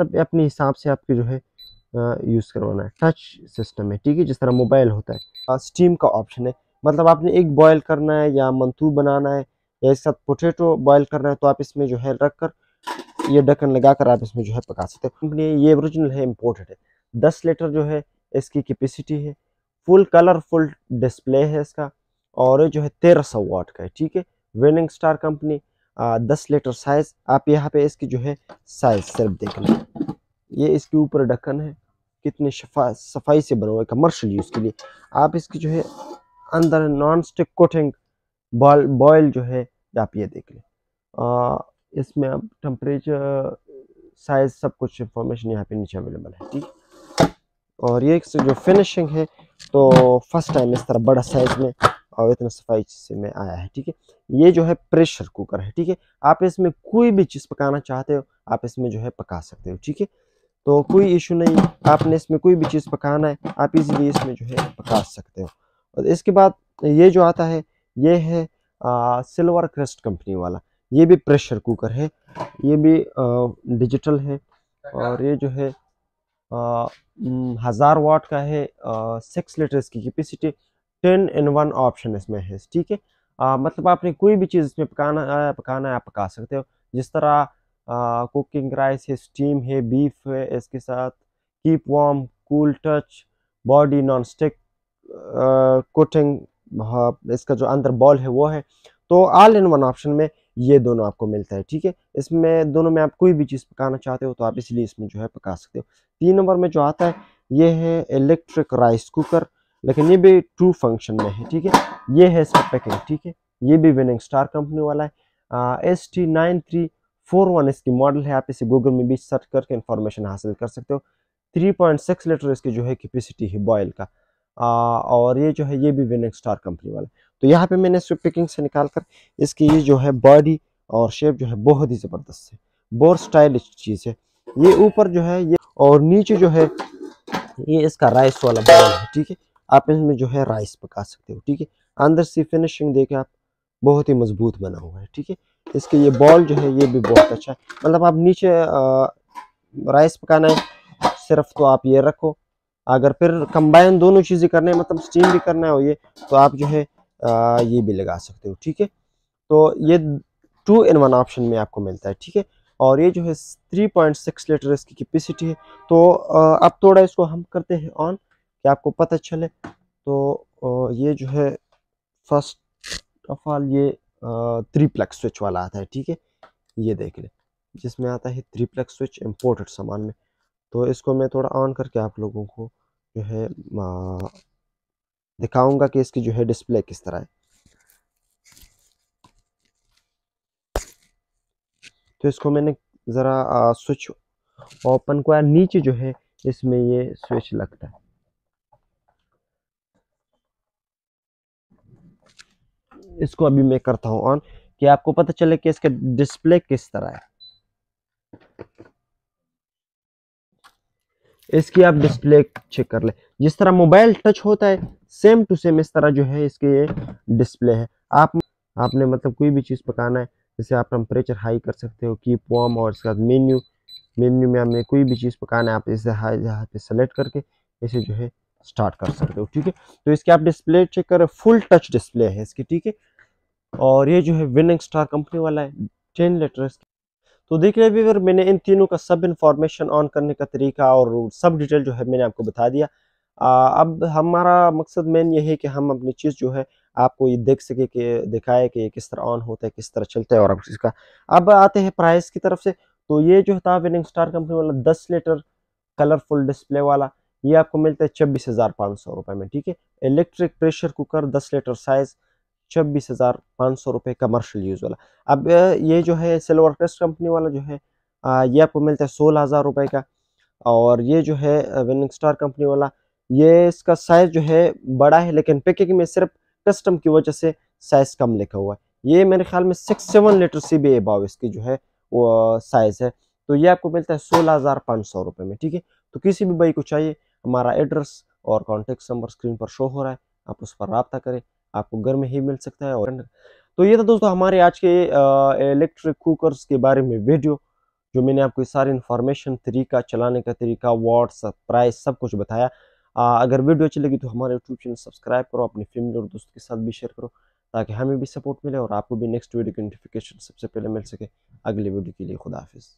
मतलब अपने हिसाब से आपके जो है यूज़ करवाना है टच सिस्टम है ठीक है जिस तरह मोबाइल होता है स्टीम का ऑप्शन है मतलब आपने एक बॉयल करना है या मंथू बनाना है या इसके साथ पोटेटो बॉयल करना है तो आप इसमें जो है रख कर ये ढक्कन लगा कर आप इसमें जो है पका सकते हो कंपनी ये ओरिजिनल है इम्पोर्टेड है दस लीटर जो है इसकी कैपेसिटी है फुल कलरफुल डिस्प्ले है इसका और जो है तेरह सौ वाट का है ठीक है वेनिंग स्टार कंपनी दस लीटर साइज आप यहाँ पे इसकी जो है साइज सिर्फ देख लें ये इसके ऊपर ढक्कन है कितने शफा सफाई से बना हुआ है यूज़ के लिए आप इसकी जो है अंदर नॉन स्टिक कोटिंग बॉल बॉयल जो है आप ये देख लें इसमें अब टेम्परेचर साइज सब कुछ इंफॉर्मेशन यहाँ पे नीचे अवेलेबल है ठीक और ये इसकी जो फिनिशिंग है तो फर्स्ट टाइम इस तरह बड़ा साइज़ में और इतना सफाई से में आया है ठीक है ये जो है प्रेशर कुकर है ठीक है आप इसमें कोई भी चीज़ पकाना चाहते हो आप इसमें जो है पका सकते हो ठीक है तो कोई इशू नहीं आपने इसमें कोई भी चीज़ पकाना है आप इजीली इसमें जो है पका सकते हो और इसके बाद ये जो आता है ये है आ, सिल्वर क्रिस्ट कंपनी वाला ये भी प्रेशर कुकर है ये भी आ, डिजिटल है और ये जो है हज़ार वाट का है सिक्स लीटर की capacity ten in one option इसमें है ठीक है आ, मतलब आपने कोई भी चीज़ इसमें पकाना पकाना है आप पका सकते हो जिस तरह आ, कुकिंग राइस है स्टीम है बीफ है इसके साथ keep warm cool touch body non stick coating इसका जो अंदर बॉल है वो है तो ऑल इन वन ऑप्शन में ये दोनों आपको मिलता है ठीक है इसमें दोनों में आप कोई भी चीज़ पकाना चाहते हो तो आप इसलिए इसमें जो है पका सकते हो तीन नंबर में जो आता है ये है इलेक्ट्रिक राइस कुकर लेकिन ये भी ट्रू फंक्शन में है ठीक है ये है इसका पैकिंग ठीक है ये भी विनिंग स्टार कंपनी वाला है S T nine three four one इसकी मॉडल है आप इसे गूगल में भी सर्च करके इन्फॉर्मेशन हासिल कर सकते हो थ्री पॉइंट सिक्स लीटर इसकी जो है कैपेसिटी है बॉयल का आ, और ये जो है ये भी विनिंग स्टार कंपनी वाला तो यहाँ पे मैंने इसको पैकिंग से निकाल कर इसकी ये जो है बॉडी और शेप जो है बहुत ही ज़बरदस्त है बहुत स्टाइलिश चीज़ है ये ऊपर जो है ये और नीचे जो है ये इसका राइस वाला बॉल है ठीक है आप इसमें जो है राइस पका सकते हो ठीक है अंदर से फिनिशिंग देखें आप बहुत ही मजबूत बना हुआ है ठीक है इसके ये बॉल जो है ये भी बहुत अच्छा है मतलब आप नीचे आ, राइस पकाना है सिर्फ तो आप ये रखो अगर फिर कंबाइन दोनों चीज़ें करना है मतलब स्टीम भी करना है और ये तो आप जो है आ, ये भी लगा सकते हो ठीक है तो ये टू इन वन ऑप्शन में आपको मिलता है ठीक है और ये जो है 3.6 लीटर इसकी कैपेसिटी है तो अब थोड़ा इसको हम करते हैं ऑन कि आपको पता चले तो ये जो है फर्स्ट ऑफ ऑल ये थ्रीप्लेक्स स्विच वाला आता है ठीक है ये देख ले जिसमें आता है थ्रीप्लेक्स स्विच इम्पोर्टेड सामान में तो इसको मैं थोड़ा ऑन करके आप लोगों को जो है दिखाऊंगा कि इसकी जो है डिस्प्ले किस तरह है तो इसको मैंने ज़रा स्विच ओपन किया नीचे जो है इसमें ये स्विच लगता है इसको अभी मैं करता हूँ ऑन कि आपको पता चले कि इसका डिस्प्ले किस तरह है इसकी आप डिस्प्ले चेक कर ले जिस तरह मोबाइल टच होता है सेम टू सेम इस तरह जो है इसके ये डिस्प्ले है आप आपने मतलब कोई भी चीज़ पकाना है जैसे आप टेम्परेचर हाई कर सकते हो की पॉम और इसके बाद मेन्यू मेन्यू में हमने कोई भी चीज़ पकाना है आप इसे हाई यहाँ पे सेलेक्ट करके इसे जो है स्टार्ट कर सकते हो ठीक है तो इसके आप डिस्प्ले चेक करें फुल टच डिस्प्ले है इसकी ठीक है और ये जो है विनिंग स्टार कंपनी वाला है टेन लेटर्स तो देख रहे व्यूवर मैंने इन तीनों का सब इन्फॉर्मेशन ऑन करने का तरीका और सब डिटेल जो है मैंने आपको बता दिया आ, अब हमारा मकसद मेन ये है कि हम अपनी चीज़ जो है आपको ये देख सके कि दिखाए कि किस तरह ऑन होता है किस तरह चलता है और इसका अब आते हैं प्राइस की तरफ से तो ये जो था विनिंग स्टार कंपनी वाला दस लीटर कलरफुल डिस्प्ले वाला ये आपको मिलता है छब्बीस हज़ार पाँच सौ रुपये में ठीक है इलेक्ट्रिक प्रेशर कुकर दस लीटर साइज़ छब्बीस हज़ार पाँच सौ रुपये कमर्शल यूज़ वाला अब ये जो है सिल्वर क्रेस्ट कंपनी वाला जो है ये आपको मिलता है सोलह हज़ार रुपये का और ये जो है विनिंग स्टार कंपनी वाला ये इसका साइज़ जो है बड़ा है लेकिन पैकिंग में सिर्फ कस्टम की वजह से साइज़ कम लिखा हुआ है ये मेरे ख्याल में सिक्स सेवन लीटर सी बी एबाव इसकी जो है वो साइज़ है तो ये आपको मिलता है सोलह हज़ार पाँच सौ रुपये में ठीक है तो किसी भी बाई को चाहिए हमारा एड्रेस और कॉन्टेक्ट नंबर स्क्रीन पर शो हो रहा है आप उस पर रबता करें आपको घर में ही मिल सकता है और तो ये था दोस्तों हमारे आज के इलेक्ट्रिक कुकर्स के बारे में वीडियो जो मैंने आपको सारी इन्फॉर्मेशन तरीका चलाने का तरीका व्हाट्सअप प्राइस सब कुछ बताया आ, अगर वीडियो अच्छी लगी तो हमारे यूट्यूब चैनल सब्सक्राइब करो अपनी फैमिली और दोस्तों के साथ भी शेयर करो ताकि हमें भी सपोर्ट मिले और आपको भी नेक्स्ट वीडियो की नोटिफिकेशन सबसे पहले मिल सके अगले वीडियो के लिए खुदाफिज